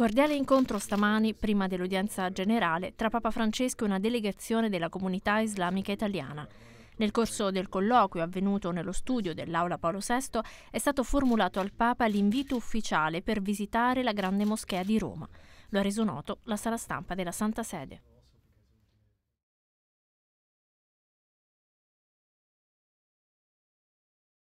Cordiale incontro stamani, prima dell'udienza generale, tra Papa Francesco e una delegazione della comunità islamica italiana. Nel corso del colloquio avvenuto nello studio dell'Aula Paolo VI è stato formulato al Papa l'invito ufficiale per visitare la Grande Moschea di Roma. Lo ha reso noto la sala stampa della Santa Sede.